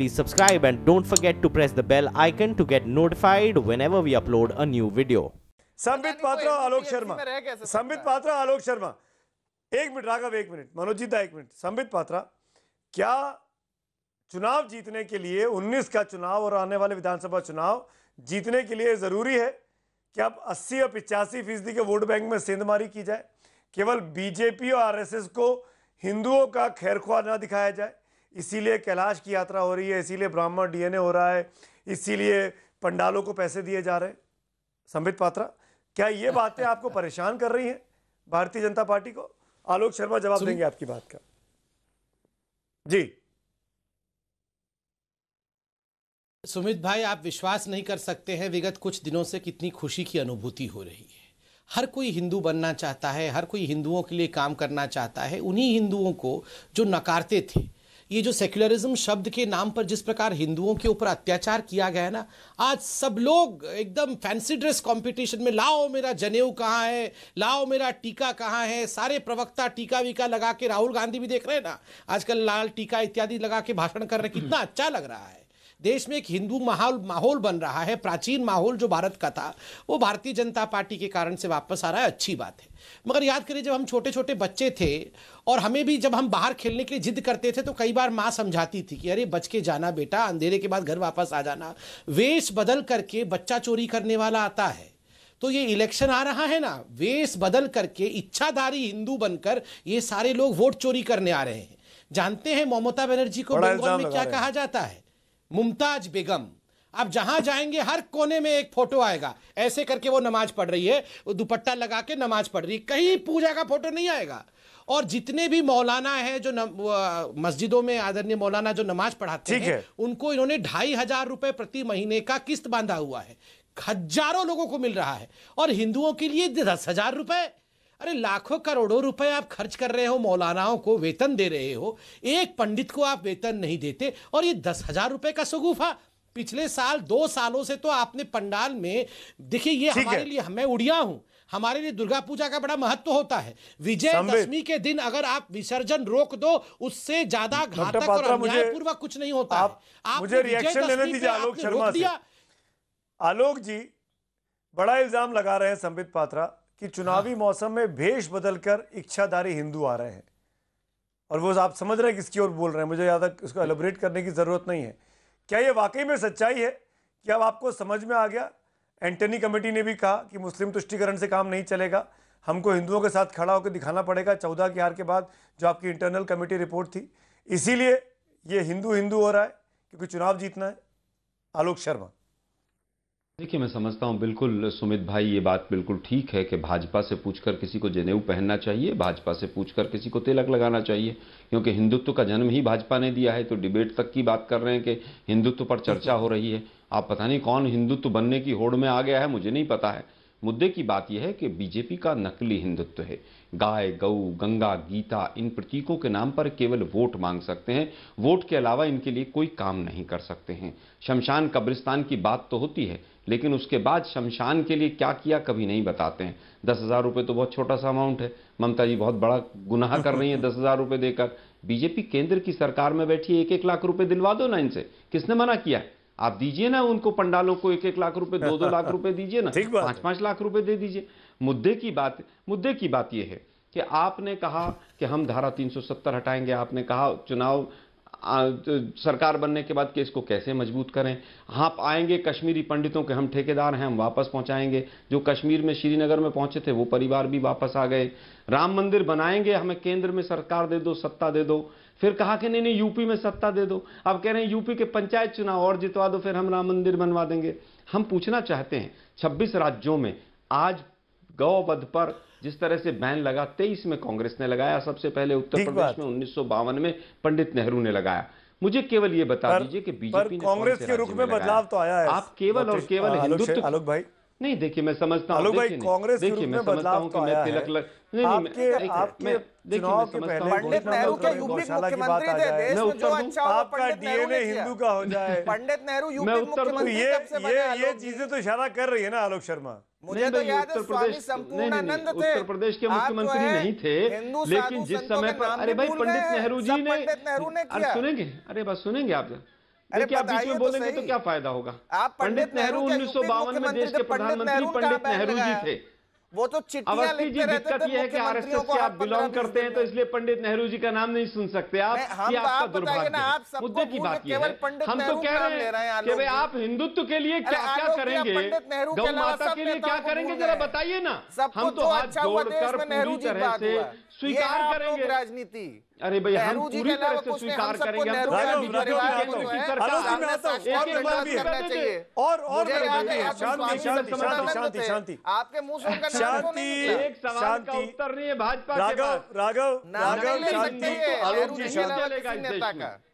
please subscribe and don't forget to press the bell icon to get notified whenever we upload a new video. sambit patra alok sharma sambit patra alok sharma एक minute Raghav एक minute manoj जी दा एक minute Sambit Patra क्या चुनाव जीतने के लिए 19 का चुनाव और आने वाले विधानसभा चुनाव जीतने के लिए जरूरी है कि अब 80 और पिचासी फीसदी के वोट बैंक में सेंधमारी की जाए केवल बीजेपी और आरएसएस को हिंदुओं का खैर ना दिखाया जाए इसीलिए कैलाश की यात्रा हो रही है इसीलिए ब्राह्मण डीएनए हो रहा है इसीलिए पंडालों को पैसे दिए जा रहे हैं संबित पात्रा क्या ये बातें आपको परेशान कर रही हैं भारतीय जनता पार्टी को आलोक शर्मा जवाब देंगे आपकी बात का जी सुमित भाई आप विश्वास नहीं कर सकते हैं विगत कुछ दिनों से कितनी खुशी की अनुभूति हो रही है हर कोई हिंदू बनना चाहता है हर कोई हिंदुओं के लिए काम करना चाहता है उन्हीं हिंदुओं को जो नकारते थे ये जो सेक्युलरिज्म शब्द के नाम पर जिस प्रकार हिंदुओं के ऊपर अत्याचार किया गया है ना आज सब लोग एकदम फैंसी ड्रेस कंपटीशन में लाओ मेरा जनेऊ कहाँ है लाओ मेरा टीका कहाँ है सारे प्रवक्ता टीका वीका लगा के राहुल गांधी भी देख रहे हैं ना आजकल लाल टीका इत्यादि लगा के भाषण कर रहे कितना अच्छा लग रहा है देश में एक हिंदू माहौल माहौल बन रहा है प्राचीन माहौल जो भारत का था वो भारतीय जनता पार्टी के कारण से वापस आ रहा है अच्छी बात है मगर याद करिए जब हम छोटे छोटे बच्चे थे और हमें भी जब हम बाहर खेलने के लिए जिद करते थे तो कई बार माँ समझाती थी कि अरे बच के जाना बेटा अंधेरे के बाद घर वापस आ जाना वेश बदल करके बच्चा चोरी करने वाला आता है तो ये इलेक्शन आ रहा है ना वेश बदल करके इच्छाधारी हिंदू बनकर ये सारे लोग वोट चोरी करने आ रहे हैं जानते हैं ममता बनर्जी को बंगाल में क्या कहा जाता है मुमताज बेगम आप जहां जाएंगे हर कोने में एक फोटो आएगा ऐसे करके वो नमाज पढ़ रही है वो दुपट्टा लगा के नमाज पढ़ रही है कहीं पूजा का फोटो नहीं आएगा और जितने भी मौलाना है जो मस्जिदों में आदरणीय मौलाना जो नमाज पढ़ाते हैं उनको इन्होंने ढाई हजार रुपए प्रति महीने का किस्त बांधा हुआ है हजारों लोगों को मिल रहा है और हिंदुओं के लिए दस हजार रुपए अरे लाखों करोड़ों रुपए आप खर्च कर रहे हो मौलानाओं को वेतन दे रहे हो एक पंडित को आप वेतन नहीं देते और ये दस हजार रुपए का सगुफा पिछले साल दो सालों से तो आपने पंडाल में देखिए ये हमारे लिए मैं उड़िया हूं हमारे लिए दुर्गा पूजा का बड़ा महत्व होता है विजय दशमी के दिन अगर आप विसर्जन रोक दो उससे ज्यादा घातक और अन्यायपूर्वक कुछ नहीं होता आप, आप मुझे रिएक्शन लेने दीजिए आलोक शर्मा से आलोक जी बड़ा इल्जाम लगा रहे हैं संबित पात्रा कि चुनावी हाँ। मौसम में भेष बदलकर इच्छाधारी हिंदू आ रहे हैं और वो आप समझ रहे हैं किसकी ओर बोल रहे हैं मुझे ज़्यादा उसको एलोबरेट करने की ज़रूरत नहीं है क्या ये वाकई में सच्चाई है कि अब आपको समझ में आ गया एंटनी कमेटी ने भी कहा कि मुस्लिम तुष्टिकरण से काम नहीं चलेगा हमको हिंदुओं के साथ खड़ा होकर दिखाना पड़ेगा चौदह की हार के बाद जो आपकी इंटरनल कमेटी रिपोर्ट थी इसीलिए ये हिंदू हिंदू हो रहा है क्योंकि चुनाव जीतना है आलोक शर्मा देखिए मैं समझता हूँ बिल्कुल सुमित भाई ये बात बिल्कुल ठीक है कि भाजपा से पूछकर किसी को जनेऊ पहनना चाहिए भाजपा से पूछकर किसी को तिलक लगाना चाहिए क्योंकि हिंदुत्व का जन्म ही भाजपा ने दिया है तो डिबेट तक की बात कर रहे हैं कि हिंदुत्व पर चर्चा हो रही है आप पता नहीं कौन हिंदुत्व बनने की होड़ में आ गया है मुझे नहीं पता है मुद्दे की बात यह है कि बीजेपी का नकली हिंदुत्व है गाय गऊ गंगा गीता इन प्रतीकों के नाम पर केवल वोट मांग सकते हैं वोट के अलावा इनके लिए कोई काम नहीं कर सकते हैं शमशान कब्रिस्तान की बात तो होती है लेकिन उसके बाद शमशान के लिए क्या किया कभी नहीं बताते हैं दस हज़ार रुपये तो बहुत छोटा सा अमाउंट है ममता जी बहुत बड़ा गुनाह कर रही है दस हज़ार रुपये देकर बीजेपी केंद्र की सरकार में बैठी एक एक लाख रुपए दिलवा दो ना इनसे किसने मना किया है आप दीजिए ना उनको पंडालों को एक एक लाख रुपए दो दो लाख रुपए दीजिए ना पांच पांच लाख रुपए दे दीजिए मुद्दे की बात मुद्दे की बात यह है कि आपने कहा कि हम धारा 370 हटाएंगे आपने कहा चुनाव तो सरकार बनने के बाद केस को कैसे मजबूत करें आप आएंगे कश्मीरी पंडितों के हम ठेकेदार हैं हम वापस पहुंचाएंगे जो कश्मीर में श्रीनगर में पहुंचे थे वो परिवार भी वापस आ गए राम मंदिर बनाएंगे हमें केंद्र में सरकार दे दो सत्ता दे दो फिर कहा कि नहीं नहीं यूपी में सत्ता दे दो अब कह रहे हैं यूपी के पंचायत चुनाव और जितवा दो फिर हम राम मंदिर बनवा देंगे हम पूछना चाहते हैं छब्बीस राज्यों में आज गौ पर जिस तरह से बैन लगा तेईस में कांग्रेस ने लगाया सबसे पहले उत्तर प्रदेश में उन्नीस में पंडित नेहरू ने लगाया मुझे केवल ये बता दीजिए कि बीजेपी कांग्रेस के रूप में बदलाव तो आया है आप केवल और केवल हाँ, हिंदुत्व आलोक भाई नहीं देखिए मैं समझता हूँ भाई कांग्रेस देखिए मैं समझता हूँ कि तो मैं तिलक लग नहीं नहीं मैं पंडित नेहरू में नेहरू हिंदू का हो जाए पंडित नेहरू ये चीजें तो इशारा कर रही है ना आलोक शर्मा मुझे तो याद उत्तर प्रदेश नहीं उत्तर प्रदेश के तो मुख्यमंत्री नहीं थे लेकिन जिस समय पर अरे भाई पंडित नेहरू जी ने अरे सुनेंगे अरे बस सुनेंगे आप अरे बीच तो बोलेंगे तो क्या फायदा होगा आप पंडित नेहरू उन्नीस सौ बावन में देश के प्रधानमंत्री पंडित नेहरू जी थे वो तो चिट्ठियां जी दिक्कत थे है कि आरएसएस से आप बिलोंग करते हैं तो इसलिए पंडित नेहरू जी का नाम नहीं सुन सकते आप ये तो आपका दुर्भाग्य मुद्दे की बात ये है हम तो कह रहे हैं कि भाई आप हिंदुत्व के लिए क्या क्या करेंगे गौ माता के लिए क्या करेंगे जरा बताइए ना हम तो, तो अच्छा हाथ जोड़कर पूरी तरह से स्वीकार करेंगे राजनीति अरे भाई हम पूरी तरह से स्वीकार करेंगे और और शांति शांति शांति शांति आपके मुंह से शांति एक सवाल का उत्तर नहीं है भाजपा राघव राघव राघव शांति आलोक जी शांति